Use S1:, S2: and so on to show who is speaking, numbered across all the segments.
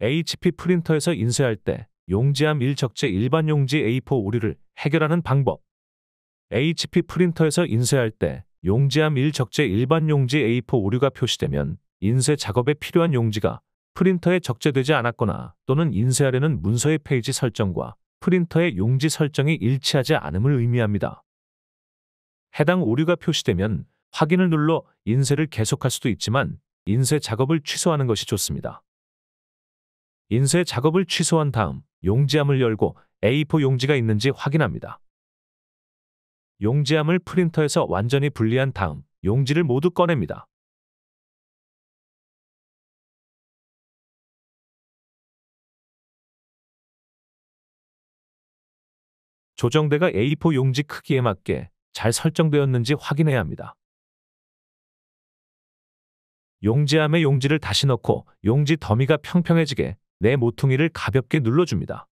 S1: HP 프린터에서 인쇄할 때 용지함 일적재 일반 용지 A4 오류를 해결하는 방법 HP 프린터에서 인쇄할 때 용지함 일적재 일반 용지 A4 오류가 표시되면 인쇄 작업에 필요한 용지가 프린터에 적재되지 않았거나 또는 인쇄하려는 문서의 페이지 설정과 프린터의 용지 설정이 일치하지 않음을 의미합니다. 해당 오류가 표시되면 확인을 눌러 인쇄를 계속할 수도 있지만 인쇄 작업을 취소하는 것이 좋습니다. 인쇄 작업을 취소한 다음 용지함을 열고 A4 용지가 있는지 확인합니다. 용지함을 프린터에서
S2: 완전히 분리한 다음 용지를 모두 꺼냅니다. 조정대가 A4 용지 크기에 맞게 잘 설정되었는지
S1: 확인해야 합니다. 용지함에 용지를 다시 넣고 용지 더미가 평평해지게 내 모퉁이를 가볍게 눌러줍니다.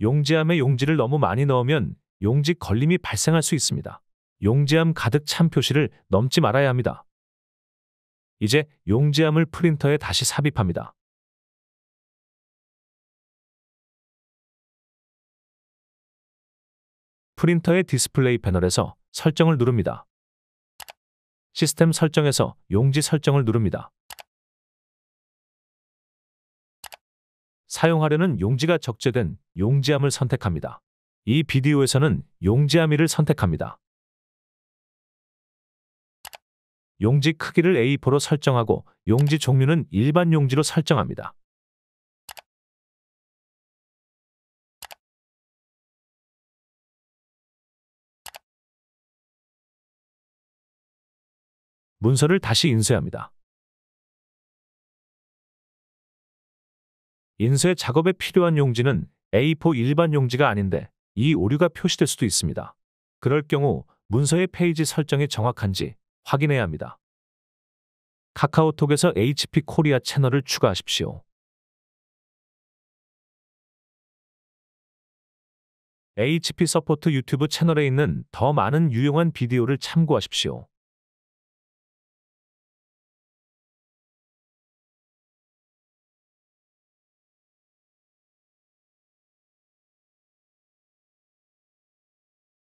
S1: 용지함에 용지를 너무 많이 넣으면 용지 걸림이 발생할 수 있습니다. 용지함 가득 찬 표시를 넘지 말아야 합니다. 이제 용지함을
S2: 프린터에 다시 삽입합니다. 프린터의 디스플레이 패널에서
S1: 설정을 누릅니다. 시스템 설정에서 용지 설정을 누릅니다. 사용하려는 용지가 적재된 용지함을 선택합니다. 이 비디오에서는 용지함이를 선택합니다.
S2: 용지 크기를 A4로 설정하고 용지 종류는 일반 용지로 설정합니다. 문서를 다시 인쇄합니다. 인쇄 작업에 필요한 용지는
S1: A4 일반 용지가 아닌데 이 오류가 표시될 수도 있습니다. 그럴 경우 문서의 페이지 설정이 정확한지 확인해야 합니다. 카카오톡에서 HP 코리아 채널을 추가하십시오. HP 서포트 유튜브 채널에 있는 더 많은 유용한
S2: 비디오를 참고하십시오.